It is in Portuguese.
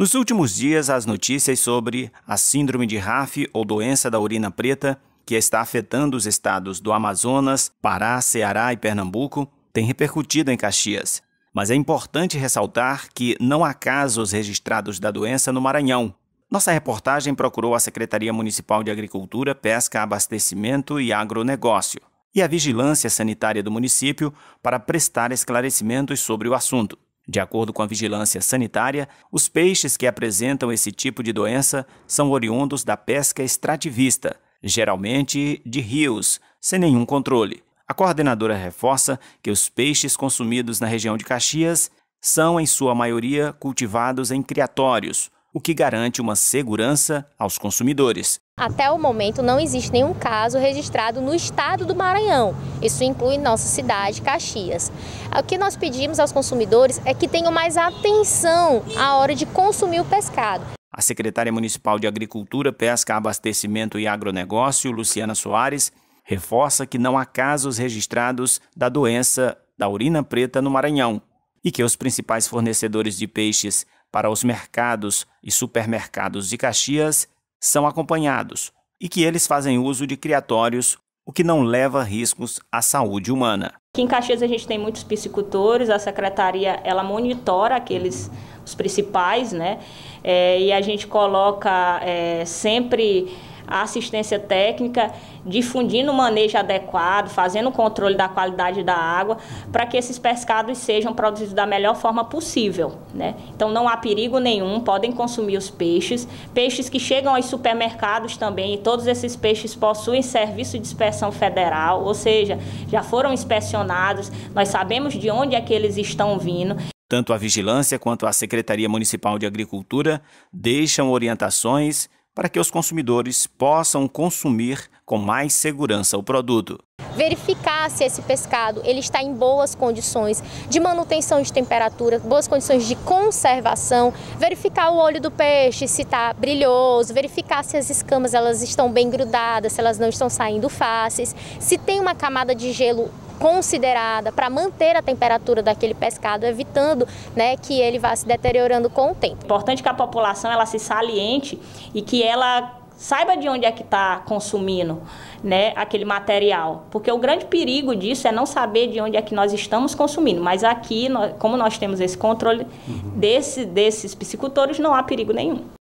Nos últimos dias, as notícias sobre a síndrome de RAF ou doença da urina preta, que está afetando os estados do Amazonas, Pará, Ceará e Pernambuco, têm repercutido em Caxias. Mas é importante ressaltar que não há casos registrados da doença no Maranhão. Nossa reportagem procurou a Secretaria Municipal de Agricultura, Pesca, Abastecimento e Agronegócio e a Vigilância Sanitária do município para prestar esclarecimentos sobre o assunto. De acordo com a vigilância sanitária, os peixes que apresentam esse tipo de doença são oriundos da pesca extrativista, geralmente de rios, sem nenhum controle. A coordenadora reforça que os peixes consumidos na região de Caxias são, em sua maioria, cultivados em criatórios, o que garante uma segurança aos consumidores. Até o momento não existe nenhum caso registrado no estado do Maranhão. Isso inclui nossa cidade, Caxias. O que nós pedimos aos consumidores é que tenham mais atenção à hora de consumir o pescado. A secretária municipal de Agricultura, Pesca, Abastecimento e Agronegócio, Luciana Soares, reforça que não há casos registrados da doença da urina preta no Maranhão e que os principais fornecedores de peixes para os mercados e supermercados de Caxias são acompanhados e que eles fazem uso de criatórios, o que não leva riscos à saúde humana. Aqui em Caxias a gente tem muitos piscicultores, a secretaria ela monitora aqueles os principais, né? É, e a gente coloca é, sempre a assistência técnica, difundindo o manejo adequado, fazendo o controle da qualidade da água, para que esses pescados sejam produzidos da melhor forma possível. Né? Então não há perigo nenhum, podem consumir os peixes. Peixes que chegam aos supermercados também, e todos esses peixes possuem serviço de inspeção federal, ou seja, já foram inspecionados, nós sabemos de onde é que eles estão vindo. Tanto a Vigilância quanto a Secretaria Municipal de Agricultura deixam orientações para que os consumidores possam consumir com mais segurança o produto. Verificar se esse pescado ele está em boas condições de manutenção de temperatura, boas condições de conservação, verificar o olho do peixe se está brilhoso, verificar se as escamas elas estão bem grudadas, se elas não estão saindo fáceis, se tem uma camada de gelo considerada para manter a temperatura daquele pescado, evitando né, que ele vá se deteriorando com o tempo. É importante que a população ela se saliente e que ela saiba de onde é que está consumindo né, aquele material. Porque o grande perigo disso é não saber de onde é que nós estamos consumindo. Mas aqui, como nós temos esse controle uhum. desse, desses piscicultores, não há perigo nenhum.